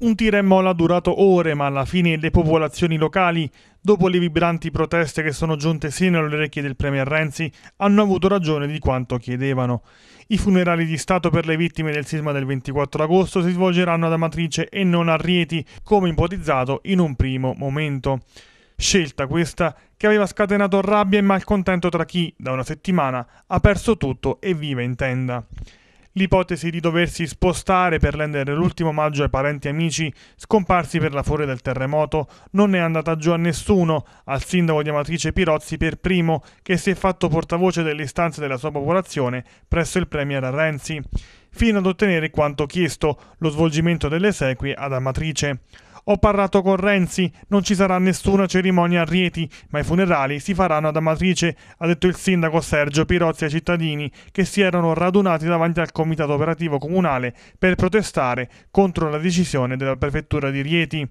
Un tira e molla durato ore, ma alla fine le popolazioni locali, dopo le vibranti proteste che sono giunte sino alle orecchie del Premier Renzi, hanno avuto ragione di quanto chiedevano. I funerali di Stato per le vittime del sisma del 24 agosto si svolgeranno ad Amatrice e non a Rieti, come ipotizzato in un primo momento. Scelta questa che aveva scatenato rabbia e malcontento tra chi, da una settimana, ha perso tutto e vive in tenda l'ipotesi di doversi spostare per rendere l'ultimo maggio ai parenti e amici scomparsi per la furia del terremoto non è andata giù a nessuno, al sindaco di Amatrice Pirozzi per primo, che si è fatto portavoce delle istanze della sua popolazione presso il premier Renzi, fino ad ottenere quanto chiesto, lo svolgimento delle esequie ad Amatrice. Ho parlato con Renzi, non ci sarà nessuna cerimonia a Rieti, ma i funerali si faranno ad Amatrice, ha detto il sindaco Sergio Pirozzi ai cittadini che si erano radunati davanti al comitato operativo comunale per protestare contro la decisione della prefettura di Rieti.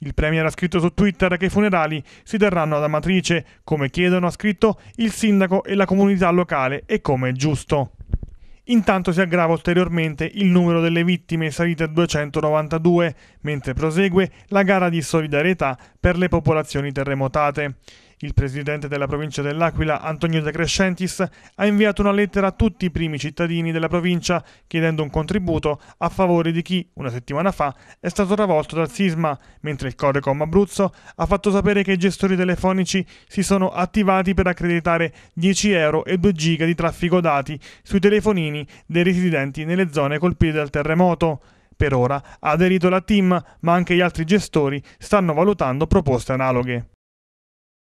Il Premier ha scritto su Twitter che i funerali si terranno ad Amatrice, come chiedono, ha scritto, il sindaco e la comunità locale e come è giusto. Intanto si aggrava ulteriormente il numero delle vittime, salite a 292, mentre prosegue la gara di solidarietà per le popolazioni terremotate. Il presidente della provincia dell'Aquila, Antonio De Crescentis, ha inviato una lettera a tutti i primi cittadini della provincia chiedendo un contributo a favore di chi, una settimana fa, è stato travolto dal sisma, mentre il Corecom Abruzzo ha fatto sapere che i gestori telefonici si sono attivati per accreditare 10 euro e 2 giga di traffico dati sui telefonini dei residenti nelle zone colpite dal terremoto. Per ora ha aderito la team, ma anche gli altri gestori stanno valutando proposte analoghe.